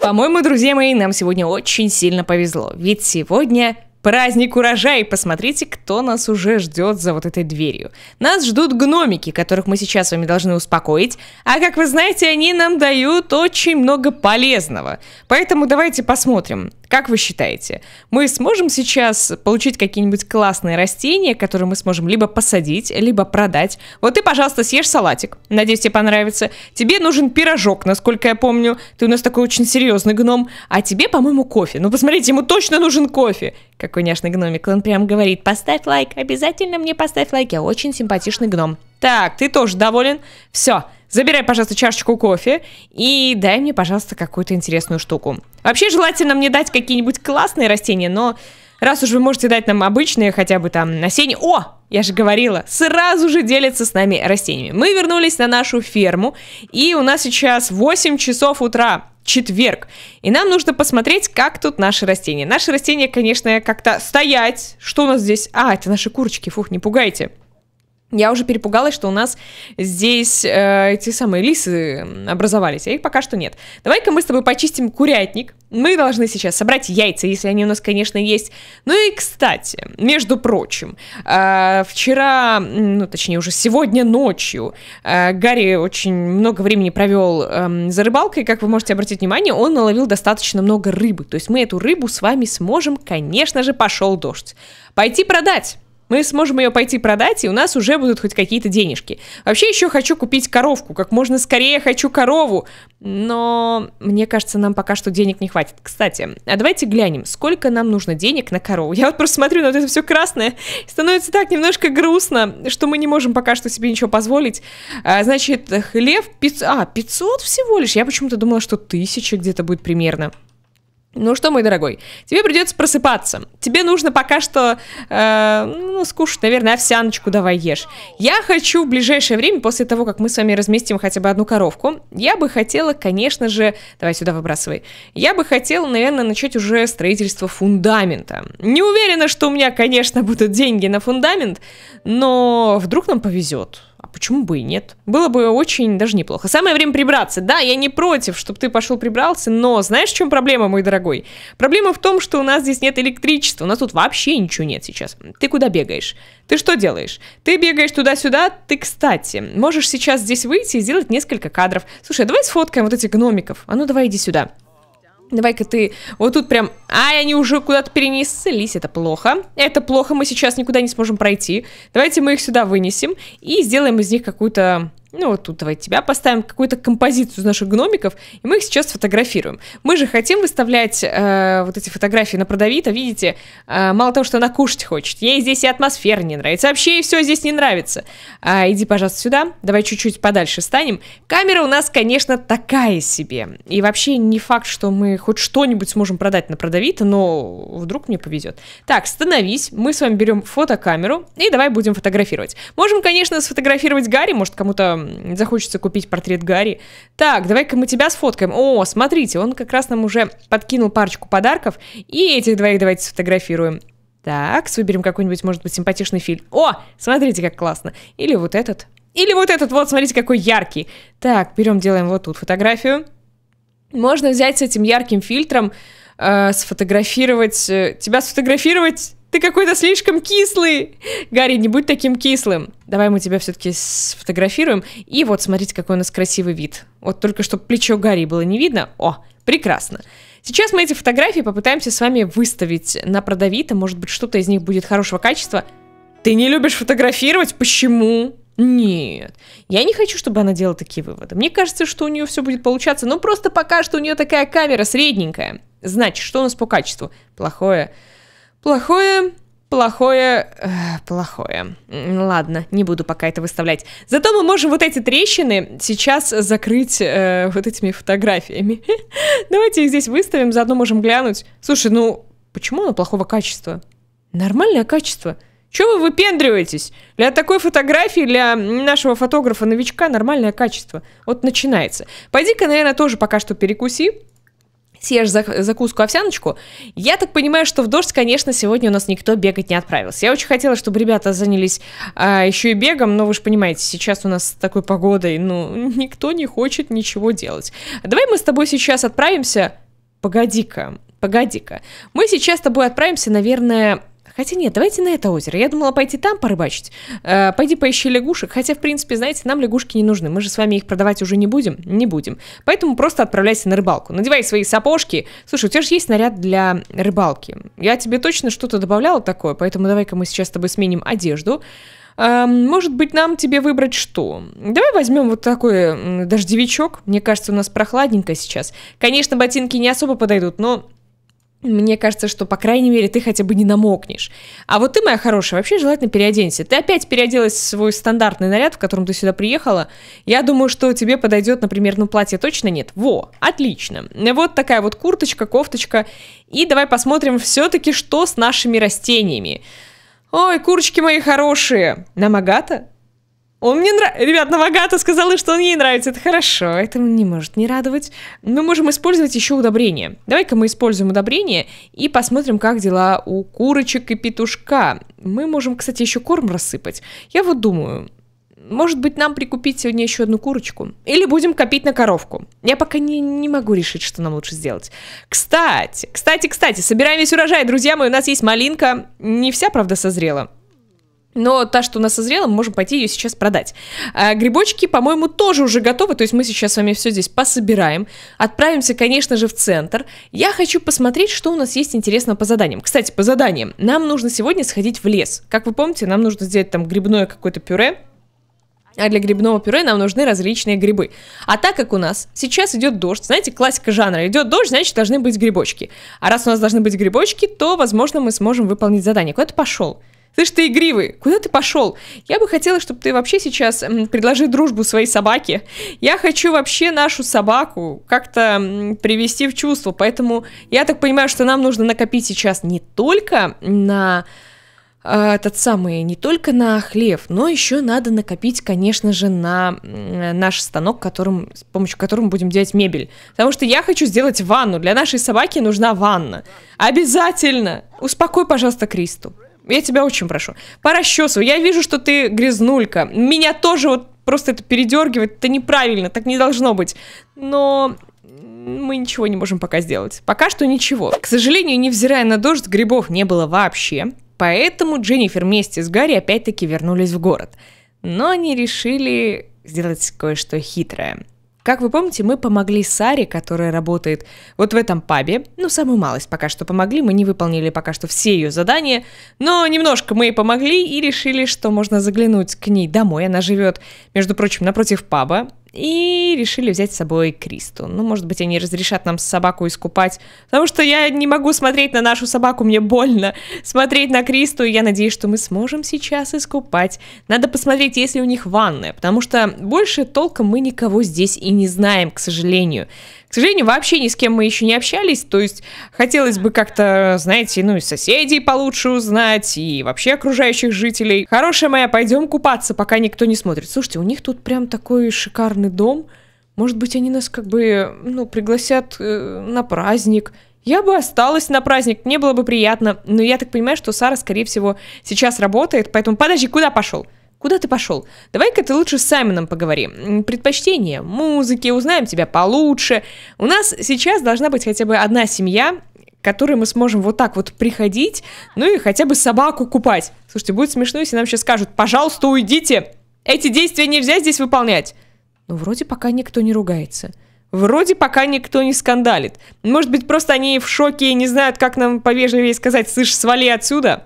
По-моему, друзья мои, нам сегодня очень сильно повезло, ведь сегодня праздник урожая, посмотрите, кто нас уже ждет за вот этой дверью. Нас ждут гномики, которых мы сейчас с вами должны успокоить, а как вы знаете, они нам дают очень много полезного. Поэтому давайте посмотрим, как вы считаете, мы сможем сейчас получить какие-нибудь классные растения, которые мы сможем либо посадить, либо продать? Вот ты, пожалуйста, съешь салатик. Надеюсь, тебе понравится. Тебе нужен пирожок, насколько я помню. Ты у нас такой очень серьезный гном. А тебе, по-моему, кофе. Ну, посмотрите, ему точно нужен кофе. Какой няшный гномик. Он прям говорит, поставь лайк, обязательно мне поставь лайк. Я очень симпатичный гном. Так, ты тоже доволен? Все. Забирай, пожалуйста, чашечку кофе и дай мне, пожалуйста, какую-то интересную штуку. Вообще, желательно мне дать какие-нибудь классные растения, но раз уж вы можете дать нам обычные, хотя бы там насенье... О! Я же говорила, сразу же делятся с нами растениями. Мы вернулись на нашу ферму, и у нас сейчас 8 часов утра четверг. И нам нужно посмотреть, как тут наши растения. Наши растения, конечно, как-то стоять. Что у нас здесь? А, это наши курочки, фух, не пугайте. Я уже перепугалась, что у нас здесь э, эти самые лисы образовались, а их пока что нет. Давай-ка мы с тобой почистим курятник. Мы должны сейчас собрать яйца, если они у нас, конечно, есть. Ну и, кстати, между прочим, э, вчера, ну, точнее, уже сегодня ночью э, Гарри очень много времени провел э, за рыбалкой. Как вы можете обратить внимание, он наловил достаточно много рыбы. То есть мы эту рыбу с вами сможем, конечно же, пошел дождь, пойти продать мы сможем ее пойти продать, и у нас уже будут хоть какие-то денежки. Вообще еще хочу купить коровку, как можно скорее хочу корову, но мне кажется, нам пока что денег не хватит. Кстати, а давайте глянем, сколько нам нужно денег на корову. Я вот просто смотрю на вот это все красное, и становится так немножко грустно, что мы не можем пока что себе ничего позволить. А, значит, хлеб, пи... а, 500 всего лишь, я почему-то думала, что 1000 где-то будет примерно. Ну что, мой дорогой, тебе придется просыпаться. Тебе нужно пока что, э, ну, скушать, наверное, овсяночку давай ешь. Я хочу в ближайшее время, после того, как мы с вами разместим хотя бы одну коровку, я бы хотела, конечно же, давай сюда выбрасывай, я бы хотела, наверное, начать уже строительство фундамента. Не уверена, что у меня, конечно, будут деньги на фундамент, но вдруг нам повезет почему бы и нет? Было бы очень даже неплохо. Самое время прибраться. Да, я не против, чтобы ты пошел прибрался, но знаешь, в чем проблема, мой дорогой? Проблема в том, что у нас здесь нет электричества, у нас тут вообще ничего нет сейчас. Ты куда бегаешь? Ты что делаешь? Ты бегаешь туда-сюда, ты, кстати, можешь сейчас здесь выйти и сделать несколько кадров. Слушай, а давай сфоткаем вот этих гномиков. А ну давай иди сюда. Давай-ка ты вот тут прям... Ай, они уже куда-то перенеслись, это плохо. Это плохо, мы сейчас никуда не сможем пройти. Давайте мы их сюда вынесем и сделаем из них какую-то ну вот тут давай тебя поставим, какую-то композицию из наших гномиков, и мы их сейчас фотографируем. Мы же хотим выставлять э, вот эти фотографии на продавито, видите, э, мало того, что она кушать хочет, ей здесь и атмосфера не нравится, вообще ей все здесь не нравится. А, иди, пожалуйста, сюда, давай чуть-чуть подальше станем. Камера у нас, конечно, такая себе, и вообще не факт, что мы хоть что-нибудь сможем продать на продавито, но вдруг мне повезет. Так, становись, мы с вами берем фотокамеру, и давай будем фотографировать. Можем, конечно, сфотографировать Гарри, может, кому-то захочется купить портрет Гарри. Так, давай-ка мы тебя сфоткаем. О, смотрите, он как раз нам уже подкинул парочку подарков, и этих двоих давайте сфотографируем. Так, выберем какой-нибудь, может быть, симпатичный фильм. О, смотрите, как классно. Или вот этот. Или вот этот, вот, смотрите, какой яркий. Так, берем, делаем вот тут фотографию. Можно взять с этим ярким фильтром, э, сфотографировать... Э, тебя сфотографировать ты какой-то слишком кислый. Гарри, не будь таким кислым. Давай мы тебя все-таки сфотографируем. И вот, смотрите, какой у нас красивый вид. Вот только чтобы плечо Гарри было не видно. О, прекрасно. Сейчас мы эти фотографии попытаемся с вами выставить на продавито. А может быть, что-то из них будет хорошего качества. Ты не любишь фотографировать? Почему? Нет, я не хочу, чтобы она делала такие выводы. Мне кажется, что у нее все будет получаться, но просто пока что у нее такая камера средненькая. Значит, что у нас по качеству? Плохое. Плохое, плохое, э, плохое. Ладно, не буду пока это выставлять. Зато мы можем вот эти трещины сейчас закрыть э, вот этими фотографиями. Давайте их здесь выставим, заодно можем глянуть. Слушай, ну почему оно плохого качества? Нормальное качество. Чего вы выпендриваетесь? Для такой фотографии, для нашего фотографа-новичка нормальное качество. Вот начинается. Пойди-ка, наверное, тоже пока что перекуси съешь закуску овсяночку. Я так понимаю, что в дождь, конечно, сегодня у нас никто бегать не отправился. Я очень хотела, чтобы ребята занялись а, еще и бегом, но вы же понимаете, сейчас у нас с такой погодой, ну, никто не хочет ничего делать. Давай мы с тобой сейчас отправимся... Погоди-ка, погоди-ка. Мы сейчас с тобой отправимся, наверное, Хотя нет, давайте на это озеро. Я думала пойти там порыбачить. Э, пойди поищи лягушек. Хотя, в принципе, знаете, нам лягушки не нужны. Мы же с вами их продавать уже не будем. Не будем. Поэтому просто отправляйся на рыбалку. Надевай свои сапожки. Слушай, у тебя же есть наряд для рыбалки. Я тебе точно что-то добавляла такое, поэтому давай-ка мы сейчас с тобой сменим одежду. Эм, может быть, нам тебе выбрать что? Давай возьмем вот такой дождевичок. Мне кажется, у нас прохладненько сейчас. Конечно, ботинки не особо подойдут, но мне кажется, что, по крайней мере, ты хотя бы не намокнешь. А вот ты, моя хорошая, вообще желательно переоденься. Ты опять переоделась в свой стандартный наряд, в котором ты сюда приехала. Я думаю, что тебе подойдет, например, ну платье точно нет? Во, отлично. Вот такая вот курточка, кофточка. И давай посмотрим все-таки, что с нашими растениями. Ой, курочки мои хорошие. Намагата? Он мне нравится. Ребят, Навагата сказала, что он ей нравится. Это хорошо, это не может не радовать. Мы можем использовать еще удобрение. Давай-ка мы используем удобрение и посмотрим, как дела у курочек и петушка. Мы можем, кстати, еще корм рассыпать. Я вот думаю, может быть, нам прикупить сегодня еще одну курочку? Или будем копить на коровку? Я пока не, не могу решить, что нам лучше сделать. Кстати, кстати, кстати, собираем весь урожай, друзья мои. У нас есть малинка. Не вся, правда, созрела но та, что у нас созрела, мы можем пойти ее сейчас продать. А грибочки, по-моему, тоже уже готовы, то есть мы сейчас с вами все здесь пособираем. Отправимся, конечно же, в центр. Я хочу посмотреть, что у нас есть интересного по заданиям. Кстати, по заданиям. Нам нужно сегодня сходить в лес. Как вы помните, нам нужно сделать там грибное какое-то пюре. А для грибного пюре нам нужны различные грибы. А так как у нас сейчас идет дождь, знаете, классика жанра, идет дождь, значит должны быть грибочки. А раз у нас должны быть грибочки, то, возможно, мы сможем выполнить задание. Куда ты пошел? Слышь, ты игривый, куда ты пошел? Я бы хотела, чтобы ты вообще сейчас предложи дружбу своей собаке. Я хочу вообще нашу собаку как-то привести в чувство, поэтому я так понимаю, что нам нужно накопить сейчас не только на а, этот самый, не только на хлев, но еще надо накопить, конечно же, на наш станок, которым, с помощью которого будем делать мебель. Потому что я хочу сделать ванну. Для нашей собаки нужна ванна. Обязательно! Успокой, пожалуйста, Кристу. Я тебя очень прошу. Порасчесывай. Я вижу, что ты грязнулька. Меня тоже вот просто это передергивает. Это неправильно, так не должно быть. Но мы ничего не можем пока сделать. Пока что ничего. К сожалению, невзирая на дождь, грибов не было вообще. Поэтому Дженнифер вместе с Гарри опять-таки вернулись в город. Но они решили сделать кое-что хитрое. Как вы помните, мы помогли Саре, которая работает вот в этом пабе. Ну, самую малость пока что помогли, мы не выполнили пока что все ее задания, но немножко мы ей помогли и решили, что можно заглянуть к ней домой. Она живет, между прочим, напротив паба, и решили взять с собой Кристу. Ну, может быть, они разрешат нам собаку искупать, потому что я не могу смотреть на нашу собаку, мне больно смотреть на Кристу, и я надеюсь, что мы сможем сейчас искупать. Надо посмотреть, есть ли у них ванная, потому что больше толком мы никого здесь и не знаем, к сожалению. К сожалению, вообще ни с кем мы еще не общались, то есть хотелось бы как-то, знаете, ну и соседей получше узнать, и вообще окружающих жителей. Хорошая моя, пойдем купаться, пока никто не смотрит. Слушайте, у них тут прям такой шикарный дом. Может быть, они нас как бы, ну, пригласят э, на праздник. Я бы осталась на праздник, мне было бы приятно. Но я так понимаю, что Сара, скорее всего, сейчас работает, поэтому подожди, куда пошел? Куда ты пошел? Давай-ка ты лучше с Саймоном поговори. Предпочтение, музыки, узнаем тебя получше. У нас сейчас должна быть хотя бы одна семья, к которой мы сможем вот так вот приходить, ну и хотя бы собаку купать. Слушайте, будет смешно, если нам сейчас скажут, пожалуйста, уйдите. Эти действия нельзя здесь выполнять. Ну, вроде пока никто не ругается. Вроде пока никто не скандалит. Может быть, просто они в шоке и не знают, как нам повежливее сказать, слышь, свали отсюда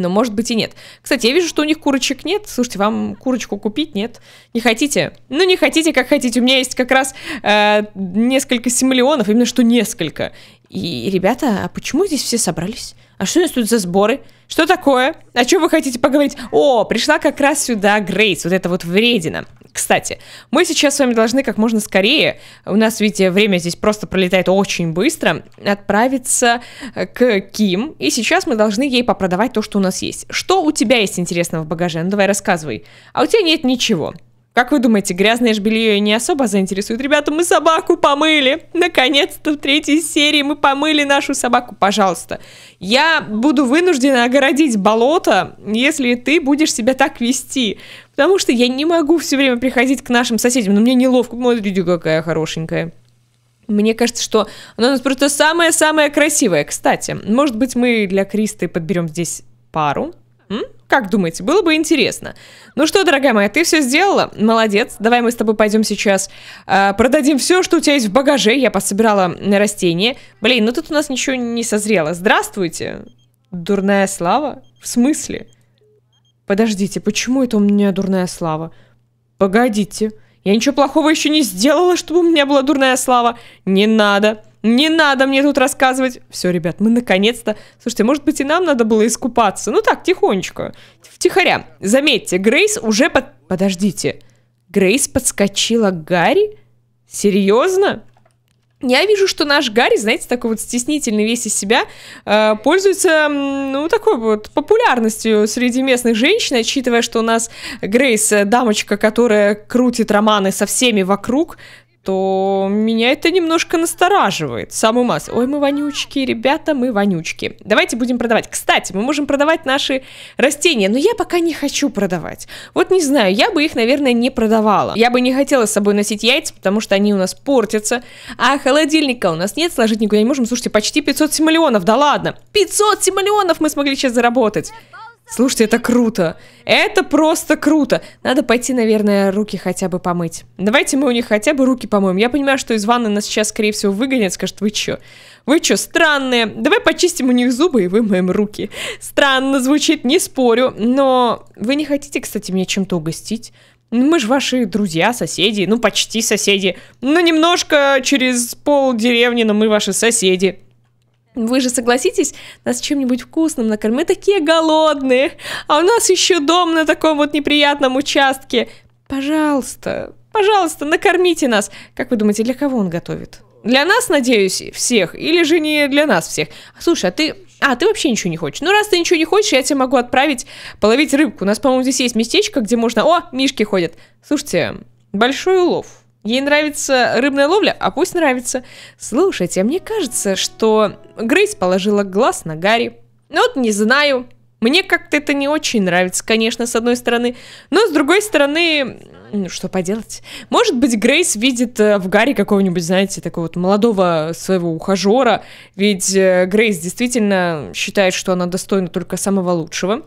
но может быть и нет. Кстати, я вижу, что у них курочек нет. Слушайте, вам курочку купить нет? Не хотите? Ну, не хотите, как хотите. У меня есть как раз э, несколько симолеонов, именно что несколько. И, ребята, а почему здесь все собрались? А что у нас тут за сборы? Что такое? О чем вы хотите поговорить? О, пришла как раз сюда Грейс, вот эта вот вредина. Кстати, мы сейчас с вами должны как можно скорее, у нас, видите, время здесь просто пролетает очень быстро, отправиться э, к Ким, и сейчас мы должны ей попродавать то, что у нас есть. Что у тебя есть интересного в багаже? Ну давай рассказывай. А у тебя нет ничего. Как вы думаете, грязное ж белье не особо заинтересует? Ребята, мы собаку помыли. Наконец-то в третьей серии мы помыли нашу собаку. Пожалуйста. Я буду вынуждена огородить болото, если ты будешь себя так вести. Потому что я не могу все время приходить к нашим соседям. Но мне неловко. Смотрите, какая хорошенькая. Мне кажется, что она у нас просто самая-самая красивая. Кстати, может быть, мы для Кристы подберем здесь пару. М? Как думаете, было бы интересно? Ну что, дорогая моя, ты все сделала? Молодец. Давай мы с тобой пойдем сейчас э, продадим все, что у тебя есть в багаже. Я пособирала растения. Блин, ну тут у нас ничего не созрело. Здравствуйте. Дурная слава? В смысле? Подождите, почему это у меня дурная слава? Погодите. Я ничего плохого еще не сделала, чтобы у меня была дурная слава. Не надо. Не надо мне тут рассказывать. Все, ребят, мы наконец-то... Слушайте, может быть и нам надо было искупаться? Ну так, тихонечко. Втихаря. Заметьте, Грейс уже под... Подождите. Грейс подскочила к Гарри? Серьезно? Я вижу, что наш Гарри, знаете, такой вот стеснительный весь из себя, э, пользуется, ну, такой вот популярностью среди местных женщин, отчитывая, что у нас Грейс, э, дамочка, которая крутит романы со всеми вокруг, то меня это немножко настораживает. Саму массу. Ой, мы вонючки, ребята, мы вонючки. Давайте будем продавать. Кстати, мы можем продавать наши растения, но я пока не хочу продавать. Вот не знаю, я бы их, наверное, не продавала. Я бы не хотела с собой носить яйца, потому что они у нас портятся. А холодильника у нас нет, сложить никуда не можем. Слушайте, почти 500 миллионов, да ладно. 500 миллионов мы смогли сейчас заработать. Слушайте, это круто. Это просто круто. Надо пойти, наверное, руки хотя бы помыть. Давайте мы у них хотя бы руки помоем. Я понимаю, что из ванны нас сейчас, скорее всего, выгонят. Скажут, вы чё? Вы чё, странные? Давай почистим у них зубы и вымоем руки. Странно звучит, не спорю. Но вы не хотите, кстати, мне чем-то угостить? Ну, мы же ваши друзья, соседи, ну почти соседи. Ну немножко через пол деревни, но мы ваши соседи. Вы же согласитесь, нас чем-нибудь вкусным накормят. Мы такие голодные, а у нас еще дом на таком вот неприятном участке. Пожалуйста, пожалуйста, накормите нас. Как вы думаете, для кого он готовит? Для нас, надеюсь, всех? Или же не для нас всех? Слушай, а ты... А, ты вообще ничего не хочешь. Ну, раз ты ничего не хочешь, я тебе могу отправить половить рыбку. У нас, по-моему, здесь есть местечко, где можно... О, мишки ходят. Слушайте, большой улов. Ей нравится рыбная ловля, а пусть нравится. Слушайте, а мне кажется, что Грейс положила глаз на Гарри. Ну вот не знаю. Мне как-то это не очень нравится, конечно, с одной стороны. Но с другой стороны, ну что поделать. Может быть, Грейс видит э, в Гарри какого-нибудь, знаете, такого вот молодого своего ухажера. Ведь э, Грейс действительно считает, что она достойна только самого лучшего.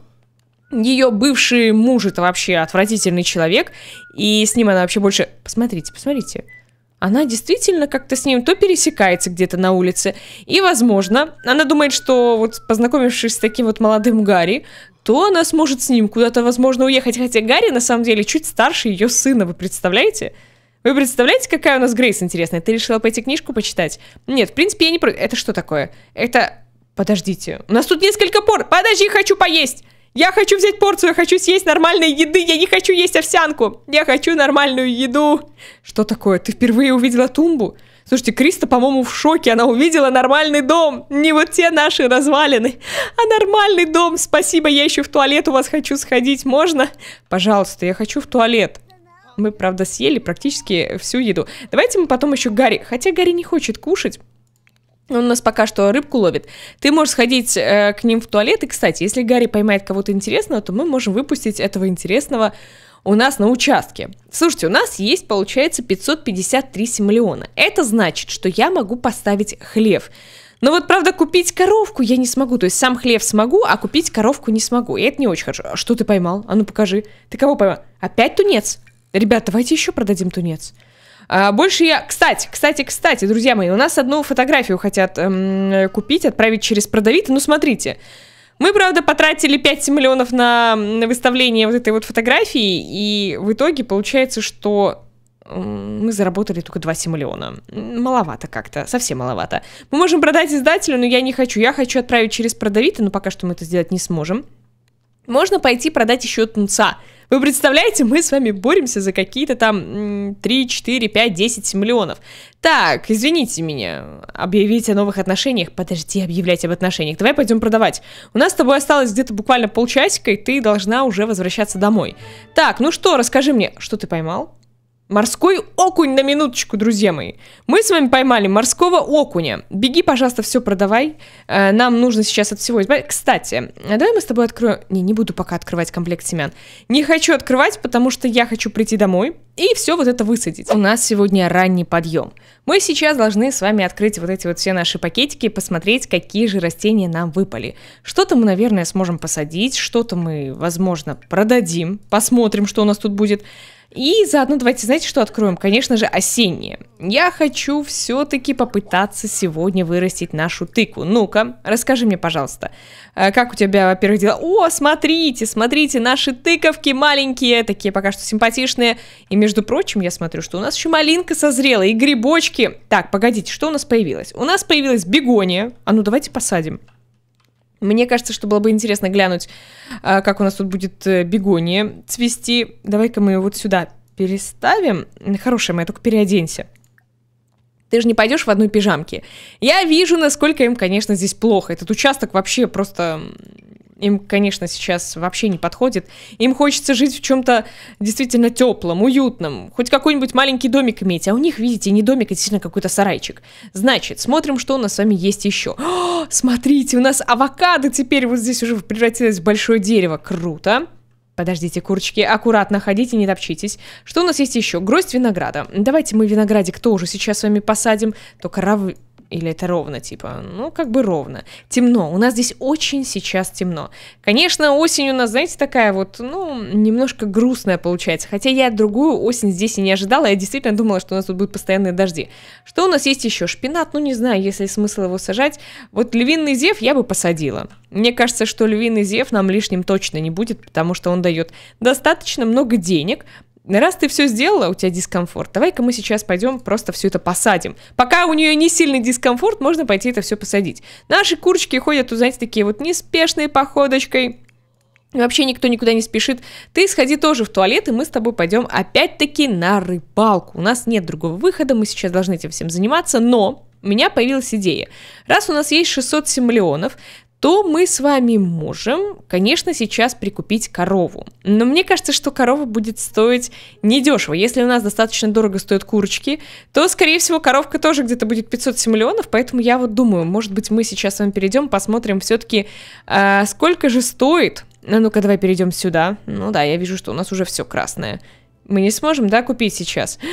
Ее бывший муж это вообще отвратительный человек, и с ним она вообще больше... Посмотрите, посмотрите. Она действительно как-то с ним то пересекается где-то на улице, и, возможно, она думает, что вот познакомившись с таким вот молодым Гарри, то она сможет с ним куда-то, возможно, уехать. Хотя Гарри, на самом деле, чуть старше ее сына, вы представляете? Вы представляете, какая у нас Грейс интересная? Ты решила пойти книжку почитать? Нет, в принципе, я не... Это что такое? Это... Подождите. У нас тут несколько пор. Подожди, хочу поесть! Я хочу взять порцию, я хочу съесть нормальной еды, я не хочу есть овсянку, я хочу нормальную еду. Что такое? Ты впервые увидела тумбу? Слушайте, Криста, по-моему, в шоке. Она увидела нормальный дом. Не вот те наши развалины, а нормальный дом. Спасибо, я еще в туалет у вас хочу сходить. Можно? Пожалуйста, я хочу в туалет. Мы, правда, съели практически всю еду. Давайте мы потом еще Гарри... Хотя Гарри не хочет кушать он у нас пока что рыбку ловит. Ты можешь сходить э, к ним в туалет. И, кстати, если Гарри поймает кого-то интересного, то мы можем выпустить этого интересного у нас на участке. Слушайте, у нас есть, получается, 553 симлеона. Это значит, что я могу поставить хлев. Но вот, правда, купить коровку я не смогу. То есть сам хлеб смогу, а купить коровку не смогу. И это не очень хорошо. А что ты поймал? А ну покажи. Ты кого поймал? Опять тунец? Ребят, давайте еще продадим тунец. А, больше я... Кстати, кстати, кстати, друзья мои, у нас одну фотографию хотят эм, купить, отправить через продавита. Ну, смотрите. Мы, правда, потратили 5 миллионов на, на выставление вот этой вот фотографии, и в итоге получается, что мы заработали только 2 миллиона. Маловато как-то, совсем маловато. Мы можем продать издателю, но я не хочу. Я хочу отправить через продавита, но пока что мы это сделать не сможем можно пойти продать еще тунца. Вы представляете, мы с вами боремся за какие-то там 3, 4, 5, 10 миллионов. Так, извините меня, объявить о новых отношениях. Подожди, объявлять об отношениях. Давай пойдем продавать. У нас с тобой осталось где-то буквально полчасика, и ты должна уже возвращаться домой. Так, ну что, расскажи мне, что ты поймал? Морской окунь на минуточку, друзья мои. Мы с вами поймали морского окуня. Беги, пожалуйста, все продавай. Э, нам нужно сейчас от всего избавиться. Кстати, э, давай мы с тобой откроем... Не, не буду пока открывать комплект семян. Не хочу открывать, потому что я хочу прийти домой и все вот это высадить. У нас сегодня ранний подъем. Мы сейчас должны с вами открыть вот эти вот все наши пакетики и посмотреть, какие же растения нам выпали. Что-то мы, наверное, сможем посадить, что-то мы, возможно, продадим. Посмотрим, что у нас тут будет. И заодно давайте, знаете, что откроем? Конечно же, осенние. Я хочу все-таки попытаться сегодня вырастить нашу тыкву. Ну-ка, расскажи мне, пожалуйста, э, как у тебя, во-первых, дела? О, смотрите, смотрите, наши тыковки маленькие, такие пока что симпатичные. И, между прочим, я смотрю, что у нас еще малинка созрела и грибочки. Так, погодите, что у нас появилось? У нас появилась бегония. А ну, давайте посадим. Мне кажется, что было бы интересно глянуть, а, как у нас тут будет э, бегония цвести. Давай-ка мы вот сюда переставим. Хорошая моя, только переоденься. Ты же не пойдешь в одной пижамке. Я вижу, насколько им, конечно, здесь плохо. Этот участок вообще просто им, конечно, сейчас вообще не подходит. Им хочется жить в чем-то действительно теплом, уютном, хоть какой-нибудь маленький домик иметь, а у них, видите, не домик, а действительно какой-то сарайчик. Значит, смотрим, что у нас с вами есть еще. О, смотрите, у нас авокадо теперь вот здесь уже превратилось в большое дерево. Круто. Подождите, курочки, аккуратно ходите, не топчитесь. Что у нас есть еще? Гроздь винограда. Давайте мы виноградик тоже сейчас с вами посадим, только рав... Или это ровно, типа? Ну, как бы ровно. Темно. У нас здесь очень сейчас темно. Конечно, осень у нас, знаете, такая вот, ну, немножко грустная получается. Хотя я другую осень здесь и не ожидала. Я действительно думала, что у нас тут будут постоянные дожди. Что у нас есть еще? Шпинат? Ну, не знаю, если смысл его сажать. Вот львиный зев я бы посадила. Мне кажется, что львиный зев нам лишним точно не будет, потому что он дает достаточно много денег, раз ты все сделала, у тебя дискомфорт, давай-ка мы сейчас пойдем просто все это посадим. Пока у нее не сильный дискомфорт, можно пойти это все посадить. Наши курочки ходят, знаете, такие вот неспешные походочкой, Вообще никто никуда не спешит. Ты сходи тоже в туалет, и мы с тобой пойдем опять-таки на рыбалку. У нас нет другого выхода, мы сейчас должны этим всем заниматься, но у меня появилась идея. Раз у нас есть 600 миллионов, то мы с вами можем, конечно, сейчас прикупить корову. Но мне кажется, что корова будет стоить недешево. Если у нас достаточно дорого стоят курочки, то, скорее всего, коровка тоже где-то будет 500 миллионов, поэтому я вот думаю, может быть, мы сейчас с вами перейдем, посмотрим все-таки, э, а, сколько же стоит. А ну-ка, давай перейдем сюда. Ну да, я вижу, что у нас уже все красное. Мы не сможем, да, купить сейчас? Сейчас.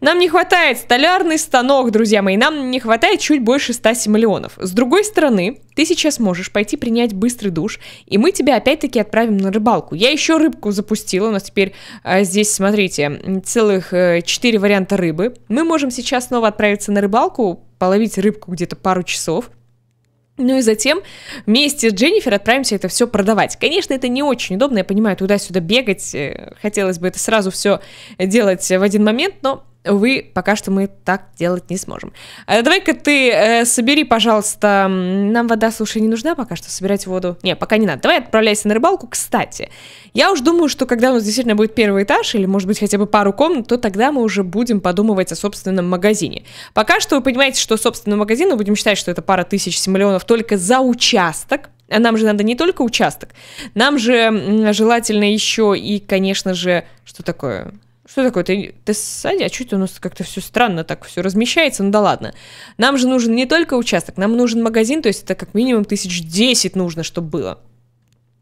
Нам не хватает столярный станок, друзья мои, нам не хватает чуть больше 100 симолеонов. С другой стороны, ты сейчас можешь пойти принять быстрый душ, и мы тебя опять-таки отправим на рыбалку. Я еще рыбку запустила, у нас теперь а, здесь, смотрите, целых а, э, 4 варианта рыбы. Мы можем сейчас снова отправиться на рыбалку, половить рыбку где-то пару часов, ну и затем вместе с Дженнифер отправимся это все продавать. Конечно, это не очень удобно, я понимаю, туда-сюда бегать, э, хотелось бы это сразу все делать в один момент, но Увы, пока что мы так делать не сможем. А, давай-ка ты э, собери, пожалуйста, нам вода, слушай, не нужна пока что, собирать воду. Не, пока не надо. Давай отправляйся на рыбалку. Кстати, я уж думаю, что когда у нас действительно будет первый этаж, или, может быть, хотя бы пару комнат, то тогда мы уже будем подумывать о собственном магазине. Пока что вы понимаете, что собственный магазин, мы будем считать, что это пара тысяч миллионов только за участок, а нам же надо не только участок, нам же желательно еще и, конечно же, что такое? Что такое? Ты, ты сзади, а что-то у нас как-то все странно так все размещается, ну да ладно. Нам же нужен не только участок, нам нужен магазин, то есть это как минимум тысяч десять нужно, чтобы было.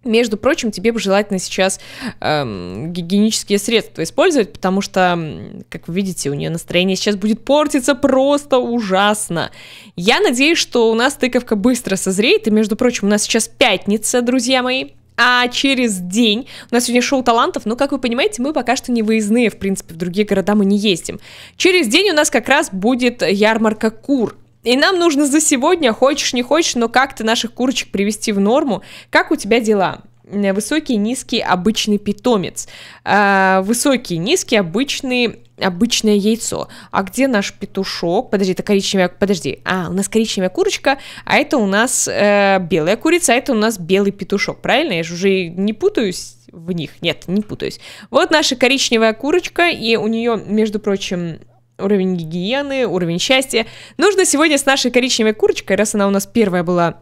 Между прочим, тебе бы желательно сейчас эм, гигиенические средства использовать, потому что, как вы видите, у нее настроение сейчас будет портиться просто ужасно. Я надеюсь, что у нас тыковка быстро созреет, и, между прочим, у нас сейчас пятница, друзья мои а через день. У нас сегодня шоу талантов, но, как вы понимаете, мы пока что не выездные, в принципе, в другие города мы не ездим. Через день у нас как раз будет ярмарка кур. И нам нужно за сегодня, хочешь не хочешь, но как-то наших курочек привести в норму. Как у тебя дела? Высокий, низкий, обычный питомец. А, высокий, низкий, обычный обычное яйцо. А где наш петушок? Подожди, это коричневая... Подожди. А, у нас коричневая курочка, а это у нас э, белая курица, а это у нас белый петушок. Правильно? Я же уже не путаюсь в них. Нет, не путаюсь. Вот наша коричневая курочка, и у нее, между прочим, уровень гигиены, уровень счастья. Нужно сегодня с нашей коричневой курочкой, раз она у нас первая была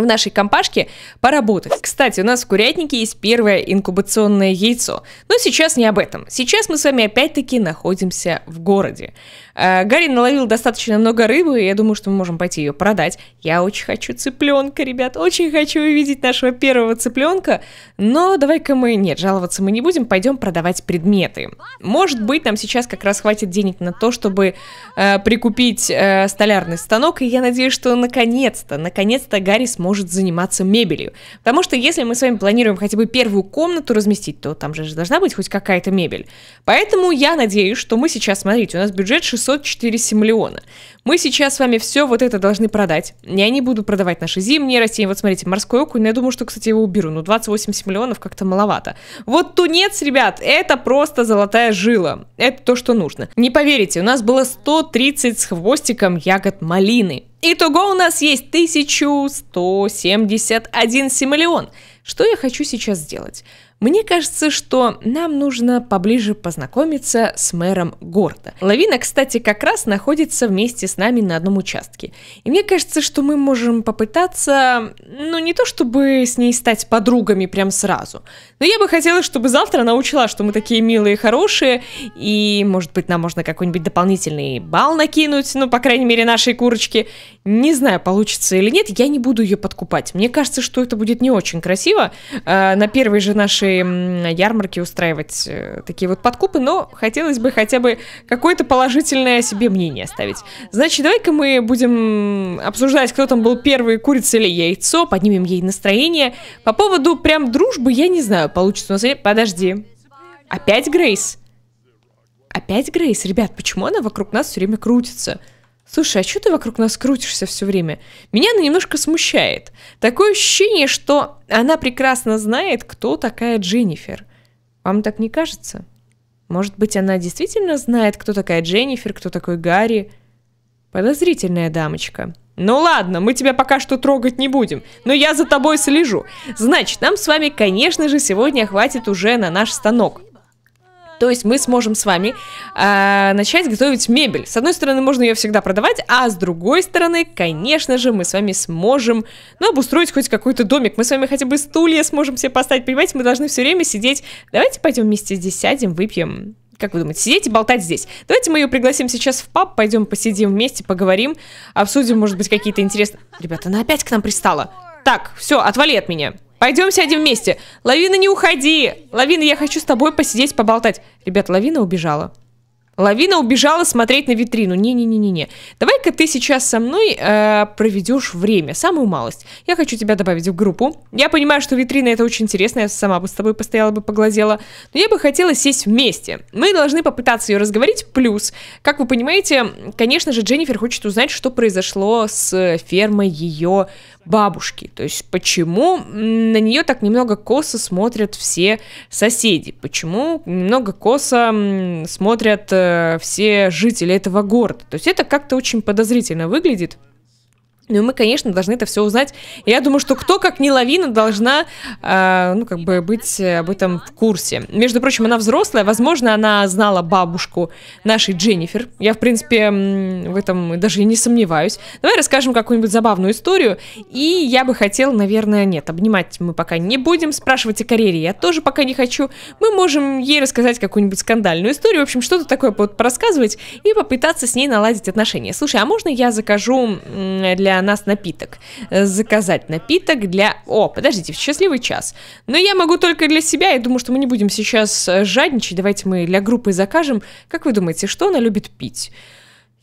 в нашей компашке поработать. Кстати, у нас в курятнике есть первое инкубационное яйцо. Но сейчас не об этом. Сейчас мы с вами опять-таки находимся в городе. Э, Гарри наловил достаточно много рыбы, и я думаю, что мы можем пойти ее продать. Я очень хочу цыпленка, ребят, очень хочу увидеть нашего первого цыпленка, но давай-ка мы, нет, жаловаться мы не будем, пойдем продавать предметы. Может быть, нам сейчас как раз хватит денег на то, чтобы э, прикупить э, столярный станок, и я надеюсь, что наконец-то, наконец-то Гарри сможет заниматься мебелью. Потому что если мы с вами планируем хотя бы первую комнату разместить, то там же должна быть хоть какая-то мебель. Поэтому я надеюсь, что мы сейчас, смотрите, у нас бюджет 600 604 миллиона. Мы сейчас с вами все вот это должны продать. Я не буду продавать наши зимние растения. Вот смотрите, морской окунь, ну, я думаю, что, кстати, его уберу. Но 28 миллионов как-то маловато. Вот тунец, ребят, это просто золотая жила. Это то, что нужно. Не поверите, у нас было 130 с хвостиком ягод малины. Итого у нас есть 1171 симолеон. Что я хочу сейчас сделать? Мне кажется, что нам нужно поближе познакомиться с мэром города. Лавина, кстати, как раз находится вместе с нами на одном участке. И мне кажется, что мы можем попытаться, ну не то чтобы с ней стать подругами прям сразу, но я бы хотела, чтобы завтра она учла, что мы такие милые и хорошие, и, может быть, нам можно какой-нибудь дополнительный бал накинуть, ну, по крайней мере, нашей курочке. Не знаю, получится или нет, я не буду ее подкупать. Мне кажется, что это будет не очень красиво. Э, на первой же нашей ярмарки устраивать э, такие вот подкупы, но хотелось бы хотя бы какое-то положительное о себе мнение оставить. Значит, давай-ка мы будем обсуждать, кто там был первый, курица или яйцо, поднимем ей настроение. По поводу прям дружбы, я не знаю, получится у нас или... Подожди. Опять Грейс? Опять Грейс? Ребят, почему она вокруг нас все время крутится? Слушай, а что ты вокруг нас крутишься все время? Меня она немножко смущает. Такое ощущение, что она прекрасно знает, кто такая Дженнифер. Вам так не кажется? Может быть, она действительно знает, кто такая Дженнифер, кто такой Гарри? Подозрительная дамочка. Ну ладно, мы тебя пока что трогать не будем, но я за тобой слежу. Значит, нам с вами, конечно же, сегодня хватит уже на наш станок. То есть мы сможем с вами э, начать готовить мебель. С одной стороны, можно ее всегда продавать, а с другой стороны, конечно же, мы с вами сможем, ну, обустроить хоть какой-то домик. Мы с вами хотя бы стулья сможем себе поставить, понимаете? Мы должны все время сидеть. Давайте пойдем вместе здесь сядем, выпьем как вы думаете, сидеть и болтать здесь? Давайте мы ее пригласим сейчас в паб, пойдем посидим вместе, поговорим, обсудим, может быть, какие-то интересные... Ребята, она опять к нам пристала. Так, все, отвали от меня. Пойдем сядем вместе. Лавина, не уходи. Лавина, я хочу с тобой посидеть, поболтать. Ребят, Лавина убежала. Лавина убежала смотреть на витрину. Не-не-не-не-не. Давай-ка ты сейчас со мной э, проведешь время, самую малость. Я хочу тебя добавить в группу. Я понимаю, что витрина это очень интересно, я сама бы с тобой постояла бы, поглазела. Но я бы хотела сесть вместе. Мы должны попытаться ее разговорить. Плюс, как вы понимаете, конечно же, Дженнифер хочет узнать, что произошло с фермой ее бабушки. То есть почему на нее так немного косо смотрят все соседи? Почему немного косо смотрят э, все жители этого города? То есть это как-то очень подозрительно выглядит. Ну и мы, конечно, должны это все узнать. Я думаю, что кто, как не Лавина, должна, э, ну, как бы, быть э, об этом в курсе. Между прочим, она взрослая, возможно, она знала бабушку нашей Дженнифер. Я, в принципе, в этом даже и не сомневаюсь. Давай расскажем какую-нибудь забавную историю. И я бы хотел, наверное, нет, обнимать мы пока не будем. Спрашивать о карьере я тоже пока не хочу. Мы можем ей рассказать какую-нибудь скандальную историю. В общем, что-то такое вот порассказывать и попытаться с ней наладить отношения. Слушай, а можно я закажу для для нас напиток. Э, заказать напиток для... О, подождите, в счастливый час. Но я могу только для себя, я думаю, что мы не будем сейчас э, жадничать. Давайте мы для группы закажем. Как вы думаете, что она любит пить?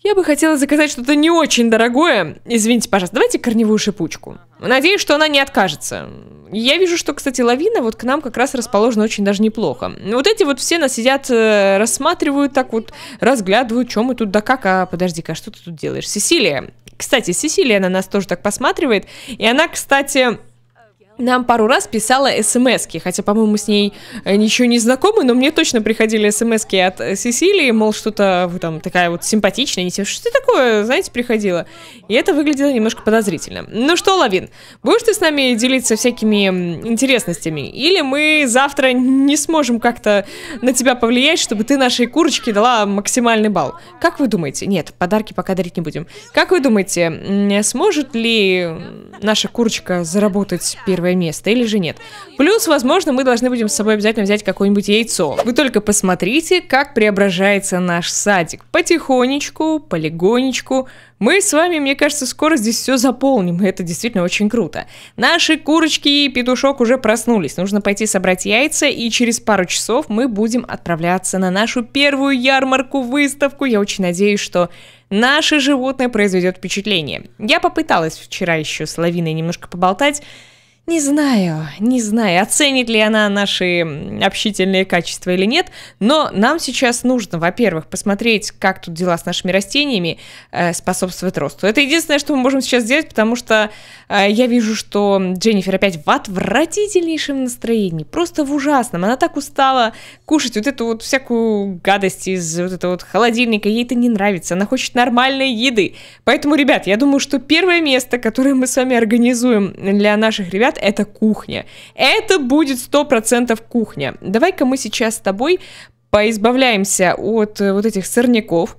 Я бы хотела заказать что-то не очень дорогое. Извините, пожалуйста, давайте корневую шипучку. Надеюсь, что она не откажется. Я вижу, что, кстати, лавина вот к нам как раз расположена очень даже неплохо. Вот эти вот все нас сидят, э, рассматривают так вот, разглядывают, что мы тут да как, а подожди-ка, а что ты тут делаешь? Сесилия. Кстати, Сесилия на нас тоже так посматривает, и она, кстати, нам пару раз писала смс хотя, по-моему, с ней э, ничего не знакомы, но мне точно приходили смс от э, Сесилии, мол, что-то там такая вот симпатичная, не что такое, знаете, приходила. И это выглядело немножко подозрительно. Ну что, Лавин, будешь ты с нами делиться всякими интересностями? Или мы завтра не сможем как-то на тебя повлиять, чтобы ты нашей курочке дала максимальный балл? Как вы думаете? Нет, подарки пока дарить не будем. Как вы думаете, сможет ли наша курочка заработать первое первое место или же нет. Плюс, возможно, мы должны будем с собой обязательно взять какое-нибудь яйцо. Вы только посмотрите, как преображается наш садик. Потихонечку, полигонечку. Мы с вами, мне кажется, скоро здесь все заполним, и это действительно очень круто. Наши курочки и петушок уже проснулись. Нужно пойти собрать яйца, и через пару часов мы будем отправляться на нашу первую ярмарку, выставку. Я очень надеюсь, что наше животное произведет впечатление. Я попыталась вчера еще с Лавиной немножко поболтать, не знаю, не знаю, оценит ли она наши общительные качества или нет, но нам сейчас нужно, во-первых, посмотреть, как тут дела с нашими растениями э, способствует росту. Это единственное, что мы можем сейчас сделать, потому что э, я вижу, что Дженнифер опять в отвратительнейшем настроении, просто в ужасном. Она так устала кушать вот эту вот всякую гадость из вот этого вот холодильника, ей это не нравится, она хочет нормальной еды. Поэтому, ребят, я думаю, что первое место, которое мы с вами организуем для наших ребят, это кухня. Это будет 100% кухня. Давай-ка мы сейчас с тобой поизбавляемся от э, вот этих сорняков,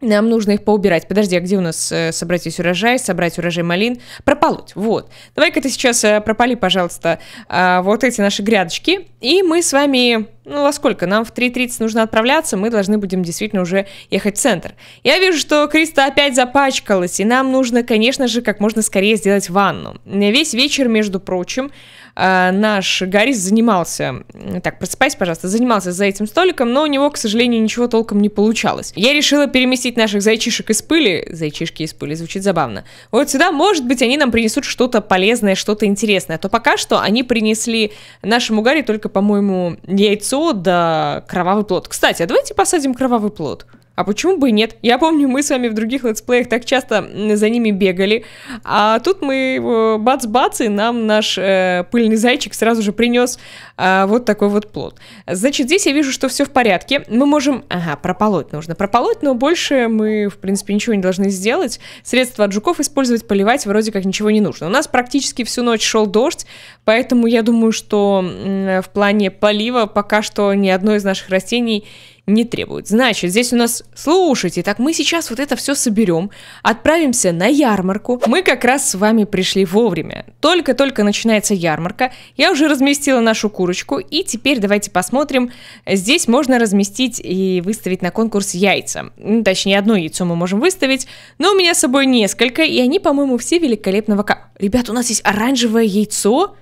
нам нужно их поубирать. Подожди, а где у нас э, собрать весь урожай, собрать урожай малин? Прополоть, вот. Давай-ка ты сейчас э, пропали, пожалуйста, э, вот эти наши грядочки, и мы с вами ну, во сколько? Нам в 3.30 нужно отправляться, мы должны будем действительно уже ехать в центр. Я вижу, что Криста опять запачкалась, и нам нужно, конечно же, как можно скорее сделать ванну. Весь вечер, между прочим, Э, наш Гарри занимался, так, просыпайся, пожалуйста, занимался за этим столиком, но у него, к сожалению, ничего толком не получалось. Я решила переместить наших зайчишек из пыли, зайчишки из пыли, звучит забавно, вот сюда, может быть, они нам принесут что-то полезное, что-то интересное, а то пока что они принесли нашему Гарри только, по-моему, яйцо да кровавый плод. Кстати, а давайте посадим кровавый плод. А почему бы и нет? Я помню, мы с вами в других летсплеях так часто за ними бегали. А тут мы э, бац-бац, и нам наш э, пыльный зайчик сразу же принес э, а, вот такой вот плод. Значит, здесь я вижу, что все в порядке. Мы можем... Ага, прополоть нужно. Прополоть, но больше мы, в принципе, ничего не должны сделать. Средства от жуков использовать, поливать вроде как ничего не нужно. У нас практически всю ночь шел дождь, поэтому я думаю, что э, в плане полива пока что ни одно из наших растений не требует. Значит, здесь у нас, слушайте, так мы сейчас вот это все соберем, отправимся на ярмарку. Мы как раз с вами пришли вовремя. Только-только начинается ярмарка. Я уже разместила нашу курочку, и теперь давайте посмотрим. Здесь можно разместить и выставить на конкурс яйца. Точнее, одно яйцо мы можем выставить, но у меня с собой несколько, и они, по-моему, все великолепного... Ребят, у нас есть оранжевое яйцо?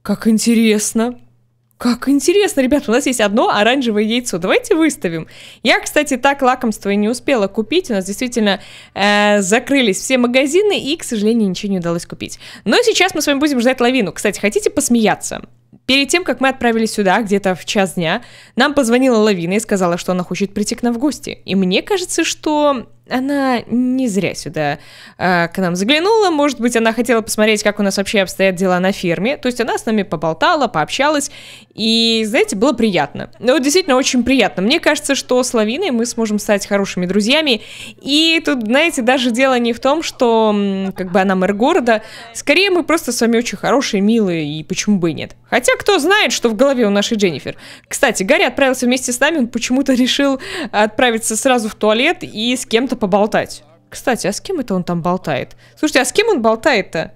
Как интересно. Как интересно, ребят, у нас есть одно оранжевое яйцо. Давайте выставим. Я, кстати, так лакомство и не успела купить. У нас действительно э, закрылись все магазины, и, к сожалению, ничего не удалось купить. Но сейчас мы с вами будем ждать лавину. Кстати, хотите посмеяться? Перед тем, как мы отправились сюда, где-то в час дня, нам позвонила Лавина и сказала, что она хочет прийти к нам в гости. И мне кажется, что она не зря сюда э, к нам заглянула. Может быть, она хотела посмотреть, как у нас вообще обстоят дела на фирме. То есть она с нами поболтала, пообщалась. И, знаете, было приятно. Ну, действительно, очень приятно. Мне кажется, что с Лавиной мы сможем стать хорошими друзьями. И тут, знаете, даже дело не в том, что как бы она мэр города. Скорее, мы просто с вами очень хорошие, милые, и почему бы и нет. Хотя, кто знает, что в голове у нашей Дженнифер. Кстати, Гарри отправился вместе с нами, он почему-то решил отправиться сразу в туалет и с кем-то просто поболтать. Кстати, а с кем это он там болтает? Слушайте, а с кем он болтает-то?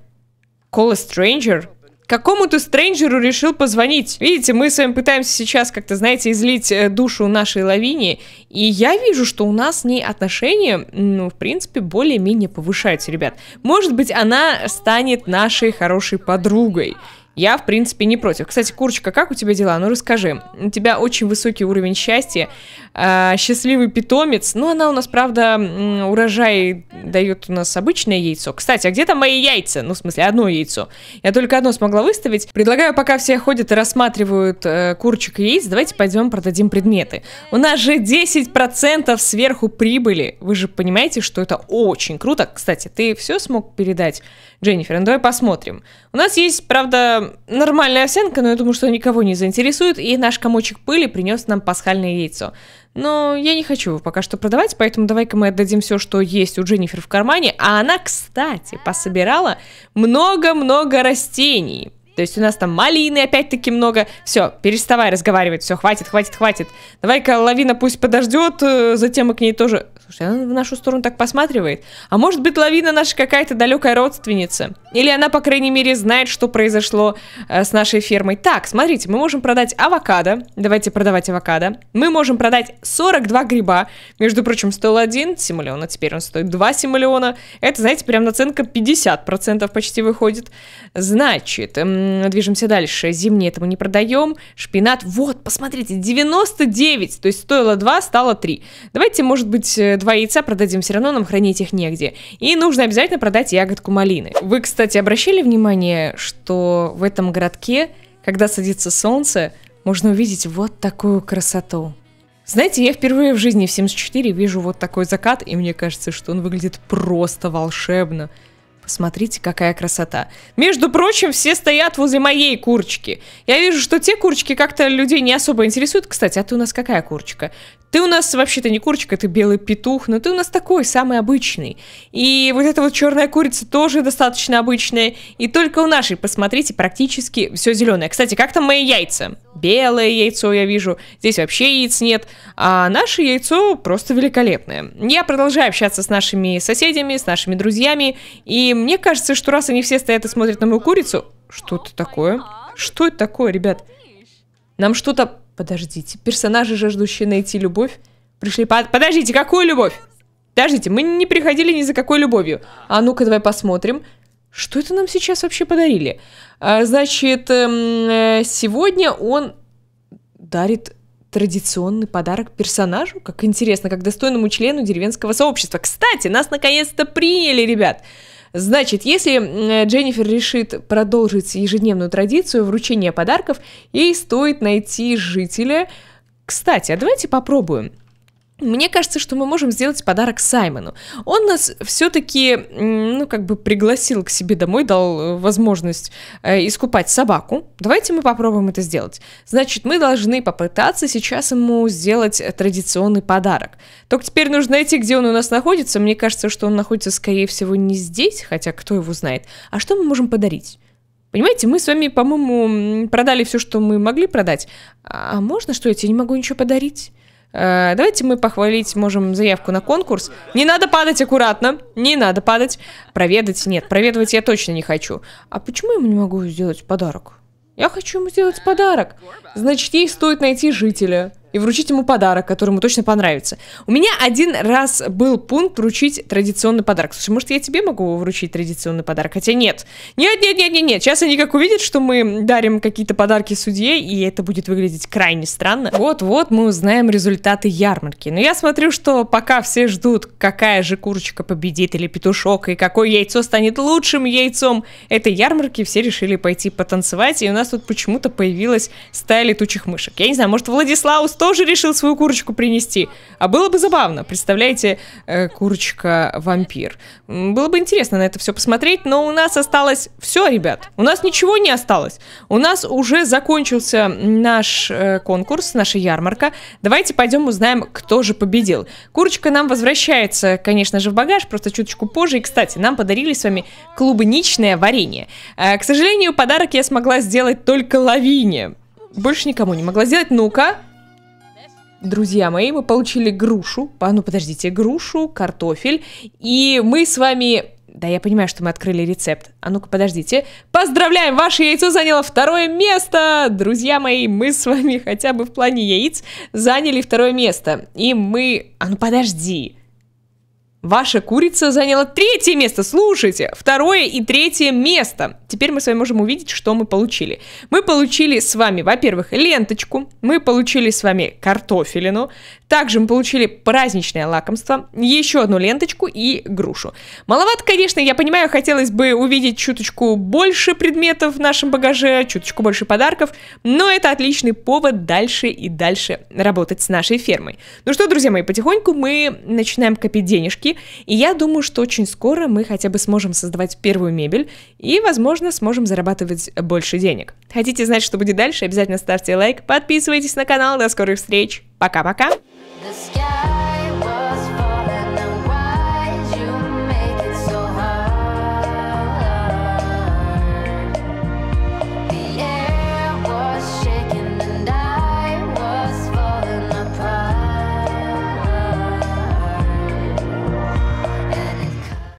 Call a stranger? Какому-то стрэнджеру решил позвонить. Видите, мы с вами пытаемся сейчас как-то, знаете, излить э, душу нашей лавине. И я вижу, что у нас с ней отношения, ну, в принципе, более-менее повышаются, ребят. Может быть, она станет нашей хорошей подругой. Я, в принципе, не против. Кстати, Курочка, как у тебя дела? Ну, расскажи. У тебя очень высокий уровень счастья, а, счастливый питомец. Ну, она у нас, правда, урожай дает у нас обычное яйцо. Кстати, а где там мои яйца? Ну, в смысле, одно яйцо. Я только одно смогла выставить. Предлагаю, пока все ходят и рассматривают э, курочек и яиц, давайте пойдем продадим предметы. У нас же 10% сверху прибыли. Вы же понимаете, что это очень круто. Кстати, ты все смог передать? Дженнифер, ну давай посмотрим. У нас есть, правда, нормальная овсянка, но я думаю, что никого не заинтересует, и наш комочек пыли принес нам пасхальное яйцо. Но я не хочу его пока что продавать, поэтому давай-ка мы отдадим все, что есть у Дженнифер в кармане. А она, кстати, пособирала много-много растений. То есть у нас там малины опять-таки много. Все, переставай разговаривать, все, хватит, хватит, хватит. Давай-ка лавина пусть подождет, э, затем мы к ней тоже... Слушай, а она в нашу сторону так посматривает. А может быть, лавина наша какая-то далекая родственница? Или она, по крайней мере, знает, что произошло э, с нашей фермой. Так, смотрите, мы можем продать авокадо. Давайте продавать авокадо. Мы можем продать 42 гриба. Между прочим, стоил 1 симулиона, теперь он стоит 2 симулиона. Это, знаете, прям наценка 50% почти выходит. Значит, эм, движемся дальше. Зимний этому не продаем. Шпинат, вот, посмотрите, 99. То есть стоило 2, стало 3. Давайте, может быть, 2 э, яйца продадим, все равно нам хранить их негде. И нужно обязательно продать ягодку малины. Вы, кстати, кстати, обращали внимание, что в этом городке, когда садится солнце, можно увидеть вот такую красоту. Знаете, я впервые в жизни в 74 вижу вот такой закат, и мне кажется, что он выглядит просто волшебно. Посмотрите, какая красота. Между прочим, все стоят возле моей курочки. Я вижу, что те курочки как-то людей не особо интересуют. Кстати, а ты у нас какая курочка? Ты у нас вообще-то не курочка, ты белый петух, но ты у нас такой, самый обычный. И вот эта вот черная курица тоже достаточно обычная. И только у нашей, посмотрите, практически все зеленое. Кстати, как там мои яйца? Белое яйцо я вижу, здесь вообще яиц нет. А наше яйцо просто великолепное. Я продолжаю общаться с нашими соседями, с нашими друзьями. И мне кажется, что раз они все стоят и смотрят на мою курицу... Что это такое? Что это такое, ребят? Нам что-то Подождите, персонажи, жаждущие найти любовь, пришли по... Подождите, какую любовь? Подождите, мы не приходили ни за какой любовью. А ну-ка, давай посмотрим. Что это нам сейчас вообще подарили? А, значит, эм, э, сегодня он дарит традиционный подарок персонажу? Как интересно, как достойному члену деревенского сообщества. Кстати, нас наконец-то приняли, Ребят! Значит, если Дженнифер решит продолжить ежедневную традицию вручения подарков, ей стоит найти жителя. Кстати, а давайте попробуем. Мне кажется, что мы можем сделать подарок Саймону. Он нас все-таки, ну, как бы пригласил к себе домой, дал э, возможность э, искупать собаку. Давайте мы попробуем это сделать. Значит, мы должны попытаться сейчас ему сделать традиционный подарок. Только теперь нужно найти, где он у нас находится. Мне кажется, что он находится, скорее всего, не здесь, хотя кто его знает. А что мы можем подарить? Понимаете, мы с вами, по-моему, продали все, что мы могли продать. А можно что, то я тебе не могу ничего подарить? Э, давайте мы похвалить можем заявку на конкурс. Не надо падать аккуратно, не надо падать. Проведать нет, проведывать я точно не хочу. А почему я ему не могу сделать подарок? Я хочу ему сделать подарок. Значит, ей стоит найти жителя и вручить ему подарок, который ему точно понравится. У меня один раз был пункт вручить традиционный подарок. Слушай, может, я тебе могу вручить традиционный подарок? Хотя нет. Нет, нет, нет, нет, нет. Сейчас они как увидят, что мы дарим какие-то подарки судье, и это будет выглядеть крайне странно. Вот-вот мы узнаем результаты ярмарки. Но я смотрю, что пока все ждут, какая же курочка победит или петушок, и какое яйцо станет лучшим яйцом этой ярмарки, все решили пойти потанцевать, и у нас тут почему-то появилась стая летучих мышек. Я не знаю, может, Владиславу 100 тоже решил свою курочку принести. А было бы забавно, представляете, э, курочка-вампир. Было бы интересно на это все посмотреть, но у нас осталось все, ребят. У нас ничего не осталось. У нас уже закончился наш э, конкурс, наша ярмарка. Давайте пойдем узнаем, кто же победил. Курочка нам возвращается, конечно же, в багаж, просто чуточку позже. И, кстати, нам подарили с вами клубничное варенье. Э, к сожалению, подарок я смогла сделать только лавине. Больше никому не могла сделать. Ну-ка, друзья мои, мы получили грушу, а ну подождите, грушу, картофель, и мы с вами... Да, я понимаю, что мы открыли рецепт. А ну-ка, подождите. Поздравляем! Ваше яйцо заняло второе место! Друзья мои, мы с вами хотя бы в плане яиц заняли второе место. И мы... А ну подожди! Ваша курица заняла третье место. Слушайте, второе и третье место. Теперь мы с вами можем увидеть, что мы получили. Мы получили с вами, во-первых, ленточку, мы получили с вами картофелину, также мы получили праздничное лакомство, еще одну ленточку и грушу. Маловато, конечно, я понимаю, хотелось бы увидеть чуточку больше предметов в нашем багаже, чуточку больше подарков, но это отличный повод дальше и дальше работать с нашей фермой. Ну что, друзья мои, потихоньку мы начинаем копить денежки, коробки. И я думаю, что очень скоро мы хотя бы сможем создавать первую мебель и, возможно, сможем зарабатывать больше денег. Хотите знать, что будет дальше? Обязательно ставьте лайк, подписывайтесь на канал. До скорых встреч. Пока-пока.